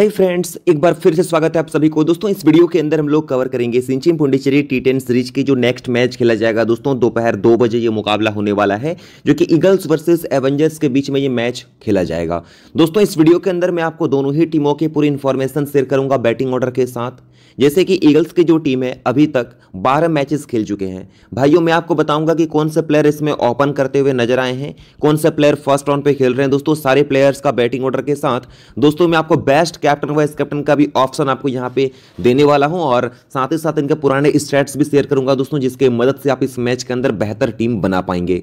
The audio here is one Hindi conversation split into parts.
हाय फ्रेंड्स एक बार फिर से स्वागत है आप सभी को दोस्तों इस वीडियो के अंदर हम लोग कवर करेंगे सिंचिन पुंडिचेरी टी टेन सीरीज की जो नेक्स्ट मैच खेला जाएगा दोस्तों दोपहर दो बजे ये मुकाबला होने वाला है जो कि ईगल्स वर्सेस एवेंजर्स के बीच में ये मैच खेला जाएगा दोस्तों इस वीडियो के अंदर मैं आपको दोनों ही टीमों की पूरी इन्फॉर्मेशन शेयर करूंगा बैटिंग ऑर्डर के साथ जैसे कि ईगल्स की जो टीम है अभी तक बारह मैचेस खेल चुके हैं भाइयों मैं आपको बताऊंगा कि कौन से प्लेयर इसमें ओपन करते हुए नजर आए हैं कौन से प्लेयर फर्स्ट राउंड पे खेल रहे हैं दोस्तों सारे प्लेयर्स का बैटिंग ऑर्डर के साथ दोस्तों मैं आपको बेस्ट कैप्टन वाइस कैप्टन का भी ऑप्शन आपको यहाँ पे देने वाला हूँ और साथ ही साथ इनके पुराने स्टैट्स भी शेयर करूंगा दोस्तों जिसके मदद से आप इस मैच के अंदर बेहतर टीम बना पाएंगे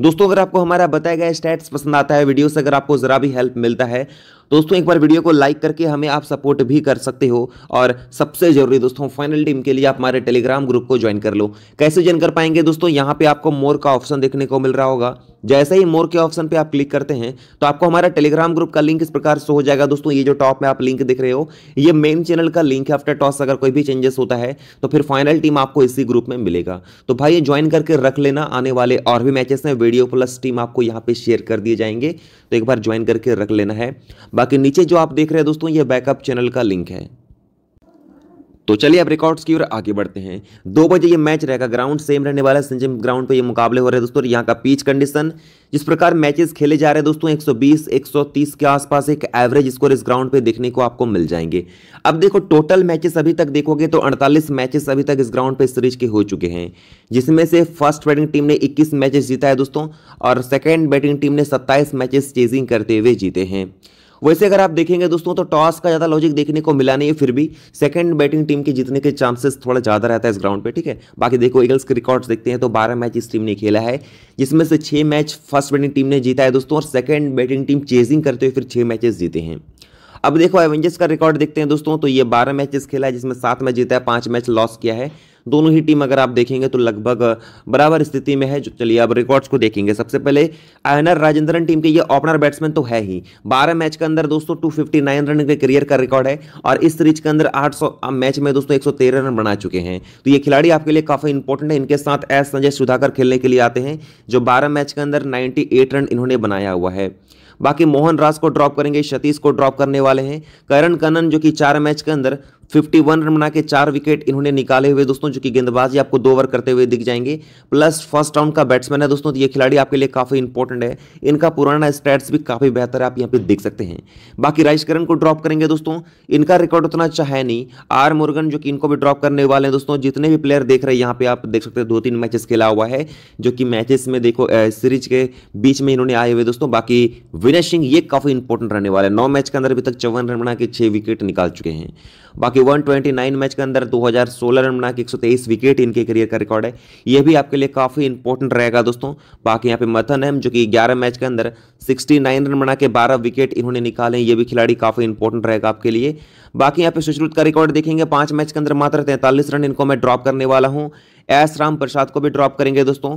दोस्तों अगर आपको हमारा बताया गया स्टैट्स पसंद आता है वीडियो से अगर आपको ज़रा भी हेल्प मिलता है दोस्तों एक बार वीडियो को लाइक करके हमें आप सपोर्ट भी कर सकते हो और सबसे जरूरी दोस्तों फाइनल टीम के लिए आप हमारे टेलीग्राम ग्रुप को ज्वाइन कर लो कैसे ज्वाइन कर पाएंगे दोस्तों यहाँ पे आपको मोर का ऑप्शन देखने को मिल रहा होगा जैसे ही मोर के ऑप्शन पे आप क्लिक करते हैं तो आपको हमारा टेलीग्राम ग्रुप का लिंक इस प्रकार से हो जाएगा दोस्तों ये जो टॉप में आप लिंक देख रहे हो ये मेन चैनल का लिंक है आफ्टर टॉस अगर कोई भी चेंजेस होता है तो फिर फाइनल टीम आपको इसी ग्रुप में मिलेगा तो भाई ये ज्वाइन करके रख लेना आने वाले और भी मैचेस में वीडियो प्लस टीम आपको यहाँ पे शेयर कर दिए जाएंगे तो एक बार ज्वाइन करके रख लेना है बाकी नीचे जो आप देख रहे हैं दोस्तों ये बैकअप चैनल का लिंक है तो चलिए अब रिकॉर्ड्स की ओर आगे बढ़ते हैं दो बजे ये मैच रहेगा ग्राउंड सेम रहने वाला है संजय ग्राउंड पे ये मुकाबले हो रहे हैं दोस्तों यहाँ का पिच कंडीशन जिस प्रकार मैचेस खेले जा रहे हैं दोस्तों 120 130 के आसपास एक एवरेज स्कोर इस ग्राउंड पे देखने को आपको मिल जाएंगे अब देखो टोटल मैचेस अभी तक देखोगे तो अड़तालीस मैचेस अभी तक इस ग्राउंड पे सीरीज के हो चुके हैं जिसमें से फर्स्ट बैटिंग टीम ने इक्कीस मैचेस जीता है दोस्तों और सेकेंड बैटिंग टीम ने सत्ताईस मैचेस चेजिंग करते हुए जीते हैं वैसे अगर आप देखेंगे दोस्तों तो टॉस का ज़्यादा लॉजिक देखने को मिला नहीं है फिर भी सेकंड बैटिंग टीम के जीतने के चांसेस थोड़ा ज़्यादा रहता है इस ग्राउंड पर ठीक है बाकी देखो ईगल्स के रिकॉर्ड्स देखते हैं तो बारह मैच इस टीम ने खेला है जिसमें से छह मैच फर्स्ट बैटिंग टीम ने जीता है दोस्तों और सेकेंड बैटिंग टीम चेजिंग करते हुए फिर छह मैचेस जीते हैं अब देखो एवेंजर्स का रिकॉर्ड देखते हैं दोस्तों तो ये बारह मैचेस खेला है जिसमें सात मैच जीता है पाँच मैच लॉस किया है दोनों ही टीम अगर आप देखेंगे तो लगभग बराबर स्थिति में है चलिए अब रिकॉर्ड्स को देखेंगे सबसे पहले आयनर राजेंद्रन टीम के ये ओपनर बैट्समैन तो है ही बारह मैच के अंदर दोस्तों टू रन के करियर का रिकॉर्ड है और इस सीरीज के अंदर आठ मैच में दोस्तों एक रन बना चुके हैं तो ये खिलाड़ी आपके लिए काफ़ी इंपॉर्टेंट है इनके साथ एस संजय सुधाकर खेलने के लिए आते हैं जो बारह मैच के अंदर नाइन्टी रन इन्होंने बनाया हुआ है बाकी मोहन राज को ड्रॉप करेंगे सतीश को ड्रॉप करने वाले हैं करण कनन जो कि चार मैच के अंदर वन रन बना के चार विकेट इन्होंने निकाले हुए दोस्तों जो कि गेंदबाजी आपको दो ओवर करते हुए दिख जाएंगे प्लस फर्स्ट राउंड का बैट्समैन है दोस्तों तो ये खिलाड़ी आपके लिए काफ़ी इंपॉर्टेंट है इनका पुराना स्टैट्स भी काफ़ी बेहतर है आप यहाँ पे देख सकते हैं बाकी राइस करण को ड्रॉप करेंगे दोस्तों इनका रिकॉर्ड उतना अच्छा है नहीं आर मुर्गन जो कि इनको भी ड्रॉप करने वाले हैं दोस्तों जितने भी प्लेयर देख रहे हैं यहाँ पे आप देख सकते हैं दो तीन मैचेस खेला हुआ है जो कि मैचेस में देखो सीरीज के बीच में इन्होंने आए हुए दोस्तों बाकी विनय सिंह ये काफ़ी इंपॉर्टेंट रहने वाले हैं नौ मैच के अंदर अभी तक चौवन रन बना के छह विकेट निकाल चुके हैं बाकी नाइन मैच के अंदर 2016 रन बना के तेईस विकेट इनके करियर का रिकॉर्ड है ये भी आपके लिए काफ़ी इंपॉर्टेंट रहेगा दोस्तों बाकी यहाँ पे मथन है जो कि 11 मैच के अंदर 69 रन बना के 12 विकेट इन्होंने निकाले ये भी खिलाड़ी काफ़ी इंपॉर्टेंट रहेगा आपके लिए बाकी यहाँ पे सुश्रुत का रिकॉर्ड देखेंगे पांच मैच के अंदर मात्र तैंतालीस रन इनको मैं ड्रॉप करने वाला हूँ एस राम प्रसाद को भी ड्रॉप करेंगे दोस्तों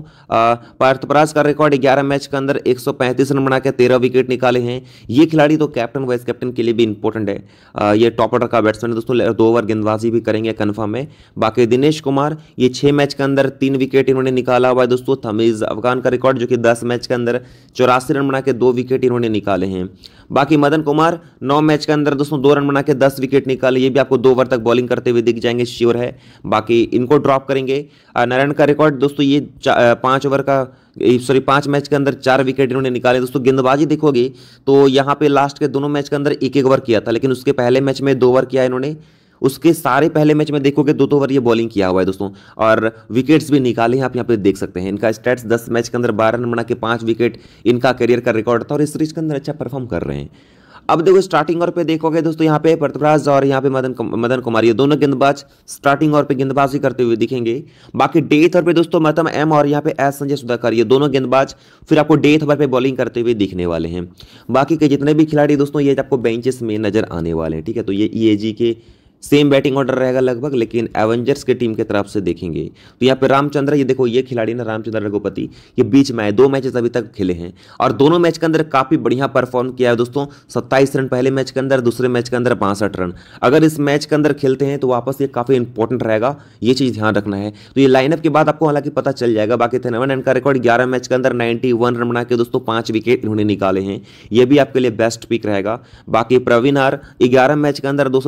पार्थपराज का रिकॉर्ड 11 मैच के अंदर 135 रन बना के तेरह विकेट निकाले हैं ये खिलाड़ी तो कैप्टन वाइस कैप्टन के लिए भी इंपॉर्टेंट है आ, ये टॉप ऑर्डर का बैट्समैन है दोस्तों दो ओवर गेंदबाजी भी करेंगे कन्फर्म है बाकी दिनेश कुमार ये छः मैच के अंदर तीन विकेट इन्होंने निकाला हुआ है दोस्तों थमीज़ अफगान का रिकॉर्ड जो कि दस मैच के अंदर चौरासी रन बना के दो विकेट इन्होंने निकाले हैं बाकी मदन कुमार नौ मैच के अंदर दोस्तों दो रन बना के दस विकेट निकाले ये भी आपको दो ओवर तक बॉलिंग करते हुए दिख जाएंगे श्योर है बाकी इनको ड्रॉप करेंगे नारायण का रिकॉर्ड दोस्तों ये पाँच ओवर का सॉरी पाँच मैच के अंदर चार विकेट इन्होंने निकाले दोस्तों गेंदबाजी देखोगे तो यहाँ पे लास्ट के दोनों मैच के अंदर एक एक ओवर किया था लेकिन उसके पहले मैच में दो ओवर किया इन्होंने उसके सारे पहले मैच में देखोगे दो दो ओवर ये बॉलिंग किया हुआ है दोस्तों और विकेट्स भी निकाले हैं आप यहाँ पे देख सकते हैं इनका स्टैट्स दस मैच के अंदर बारह रन बना के पाँच विकेट इनका करियर का रिकॉर्ड था और इस सीरीज के अंदर अच्छा परफॉर्म कर रहे हैं अब देखो स्टार्टिंग और पे देखोगे दोस्तों यहाँ पे पृथ्वराज और यहाँ पे मदन मदन कुमार ये दोनों गेंदबाज स्टार्टिंग और पे गेंदबाजी करते हुए दिखेंगे बाकी डेथ ओवर पे दोस्तों मतम मतलब एम और यहाँ पे एस संजय सुधाकर ये दोनों गेंदबाज फिर आपको डेथ ओवर पे बॉलिंग करते हुए दिखने वाले हैं बाकी के जितने भी खिलाड़ी दोस्तों ये आपको बेंचेस में नजर आने वाले हैं ठीक है तो ये ई e के सेम बैटिंग ऑर्डर रहेगा लगभग लेकिन एवेंजर्स के टीम के तरफ से देखेंगे तो यहाँ पे रामचंद्र ये देखो ये खिलाड़ी ना रामचंद्र रघुपति ये बीच में आए दो मैचेस अभी तक खेले हैं और दोनों मैच के अंदर काफ़ी बढ़िया परफॉर्म किया है दोस्तों सत्ताईस रन पहले मैच के अंदर दूसरे मैच के अंदर बासठ रन अगर इस मैच के अंदर खेलते हैं तो वापस ये काफ़ी इंपॉर्टेंट रहेगा ये चीज़ ध्यान रखना है तो ये लाइनअप के बाद आपको हालांकि पता चल जाएगा बाकी थे एंड का रिकॉर्ड ग्यारह मैच के अंदर नाइन्टी रन बना के दोस्तों पाँच विकेट इन्होंने निकाले हैं ये भी आपके लिए बेस्ट पिक रहेगा बाकी प्रवीण आर ग्यारह मैच के अंदर दो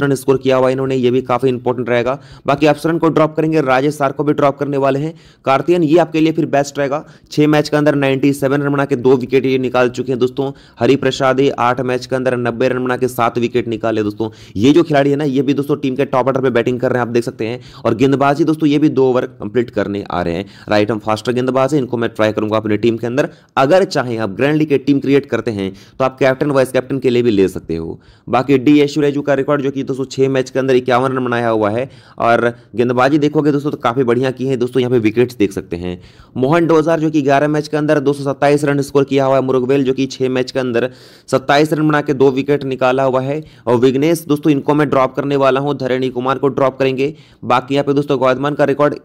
रन स्कोर किया हुआ इन्होंने ये भी काफ़ी इंपॉर्टेंट रहेगा बाकी अफसरन को ड्रॉप करेंगे राजेश सार को भी ड्रॉप करने वाले हैं कार्तियन ये आपके लिए फिर बेस्ट रहेगा छह मैच के अंदर नाइनटी सेवन रन बना के दो विकेट ये निकाल चुके हैं दोस्तों हरि प्रसाद आठ मैच के अंदर नब्बे रन बना के सात विकेट निकाले दोस्तों ये जो खिलाड़ी है ना ये भी दोस्तों टीम के टॉप ऑर्डर पर बैटिंग कर रहे हैं आप देख सकते हैं और गेंदबाजी दोस्तों ये भी दो ओवर कंप्लीट करने आ रहे हैं राइट हम फास्टर गेंदबाज है इनको मैं ट्राई करूंगा अपनी टीम के अंदर अगर चाहे आप ग्रैंड लीग के टीम क्रिएट करते हैं तो आप कैप्टन वाइस कैप्टन के लिए भी ले सकते हो बाकी डी एश का रिकॉर्ड जो कि दोस्तों छह छः मैच के अंदर इक्यावन रन बनाया हुआ है और गेंदबाजी देखोगे दोस्तों तो काफ़ी बढ़िया की है दोस्तों यहाँ पे विकेट्स देख सकते हैं मोहन डोजार जो कि ग्यारह मैच के अंदर दो रन स्कोर किया हुआ है मुरुगवेल जो कि छः मैच के अंदर सत्ताईस रन बना के दो विकेट निकाला हुआ है और विग्नेश दोस्तों इनको मैं ड्रॉप करने वाला हूँ धरणी कुमार को ड्रॉप करेंगे बाकी यहाँ पे दोस्तों गौदमान का रिकॉर्ड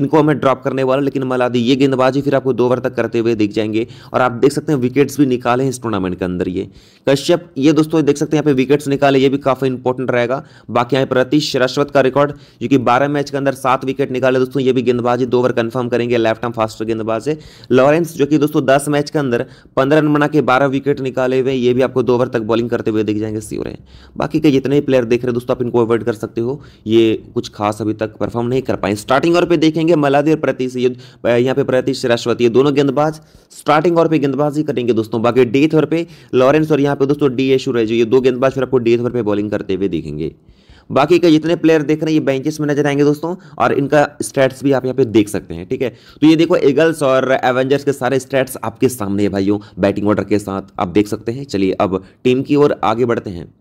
इनको मैं ड्रॉप करने वाला लेकिन मला दी ये गेंदबाजी फिर आपको दो ओवर तक करते हुए दिख जाएंगे और आप देख सकते हैं विकेट्स भी निकाले हैं इस टूर्नामेंट के अंदर ये कश्यप ये दोस्तों देख सकते हैं यहाँ पे विकेट्स निकाले ये भी काफ़ी इंपॉर्टेंट रहेगा बाकी यहाँ पर अतिश रश्वत का रिकॉर्ड जो कि बारह मैच के अंदर सात विकेट निकाले दोस्तों ये भी गेंदबाजी दो ओवर कन्फर्म करेंगे लेफ्ट हम फास्टर गेंदबाज है लॉरेंस जो कि दोस्तों दस मैच के अंदर पंद्रह रन बना के बारह विकेट निकाले हुए ये भी आपको दो ओवर तक बॉलिंग करते हुए दिख जाएंगे सीवर है बाकी के जितने भी प्लेयर देख रहे दोस्तों आप इनको अवॉइड कर सकते हो ये कुछ खास अभी तक परफॉर्म नहीं कर पाए स्टार्टिंग ओवर पे देखेंगे मलादी और प्रतीश ये यहाँ पे प्रतीश रश्वत ये दोनों गेंदबाज स्टार्टिंग ओवर पे गेंदबाजी करेंगे दोस्तों बाकी डेथ ओवर पे लॉरेंस और यहाँ पे दोस्तों डी एशू रहे जो ये दो गेंदबाज फिर आपको डेथ ओवर पे बॉलिंग करते हुए देखेंगे बाकी का जितने प्लेयर देख रहे हैं ये बेंचेस में नजर आएंगे दोस्तों और इनका स्टैट्स भी आप यहाँ पे देख सकते हैं ठीक है तो ये देखो एगल्स और एवेंजर्स के सारे स्टैट्स आपके सामने है भाइयों बैटिंग ऑर्डर के साथ आप देख सकते हैं चलिए अब टीम की ओर आगे बढ़ते हैं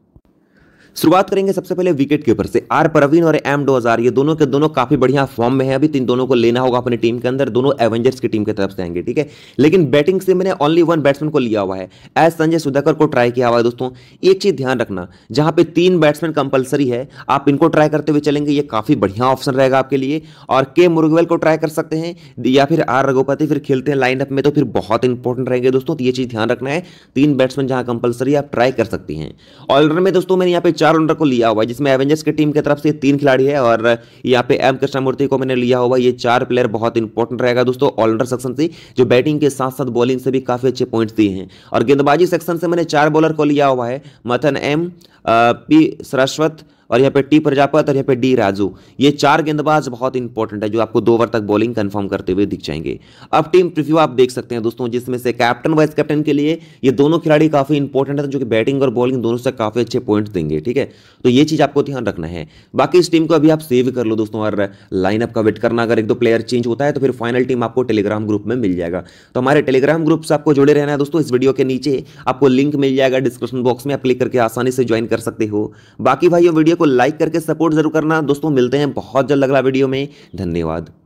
शुरुआत करेंगे सबसे पहले विकेट कीपर से आर परवीन और एम डोजार ये दोनों के दोनों काफी बढ़िया फॉर्म में है अभी तीन दोनों को लेना होगा अपनी टीम के अंदर दोनों एवेंजर्स की टीम की तरफ से आएंगे ठीक है लेकिन बैटिंग से मैंने ओनली वन बैट्समैन को लिया हुआ है एज संजय सुधाकर को ट्राई किया हुआ है दोस्तों एक चीज ध्यान रखना जहां पे तीन बैट्समैन कंपलसरी है आप इनको ट्राई करते हुए चलेंगे ये काफी बढ़िया ऑप्शन रहेगा आपके लिए और के मुर्गवेल को ट्राई कर सकते हैं या फिर आर रघुपति फिर खेलते हैं लाइनअप में तो फिर बहुत इंपॉर्टेंट रहेंगे दोस्तों तो ये चीज ध्यान रखना है तीन बैट्समैन जहां कंपलसरी आप ट्राई कर सकती हैं ऑलराउंडर में दोस्तों मैंने यहाँ पे चार राउंडर को लिया हुआ है जिसमें एवेंजर्स की टीम की तरफ से तीन खिलाड़ी है और यहाँ पे एम कृष्णमूर्ति को मैंने लिया हुआ ये चार प्लेयर बहुत इंपॉर्टेंट रहेगा दोस्तों ऑलराउंडर सेक्शन से जो बैटिंग के साथ साथ बॉलिंग से भी काफ़ी अच्छे पॉइंट्स दिए हैं और गेंदबाजी सेक्शन से मैंने चार बॉलर को लिया हुआ है मथन एम पी सरस्वत और यहाँ पे टी प्रजापत और यहाँ पे डी राजू ये चार गेंदबाज बहुत इंपॉर्टेंट है जो आपको दो ओवर तक बॉलिंग कंफर्म करते हुए दिख जाएंगे अब टीम प्रिव्यू आप देख सकते हैं दोस्तों जिसमें से कैप्टन वाइस कैप्टन के लिए ये दोनों खिलाड़ी काफी इंपॉर्टेंट है जो कि बैटिंग और बॉलिंग दोनों से काफी अच्छे पॉइंट देंगे ठीक है तो ये चीज आपको ध्यान रखना है बाकी इस टीम को अभी आप सेव कर लो दोस्तों और लाइनअप का वेट करना अगर एक दो प्लेयर चेंज होता है तो फिर फाइनल टीम आपको टेलीग्राम ग्रुप में मिल जाएगा तो हमारे टेलीग्राम ग्रुप से आपको जुड़े रहना है दोस्तों इस वीडियो के नीचे आपको लिंक मिल जाएगा डिस्क्रिप्शन बॉक्स में आप क्लिक करके आसानी से ज्वाइन कर सकते हो बाकी भाई वीडियो वीडियो को लाइक करके सपोर्ट जरूर करना दोस्तों मिलते हैं बहुत जल्द अगला वीडियो में धन्यवाद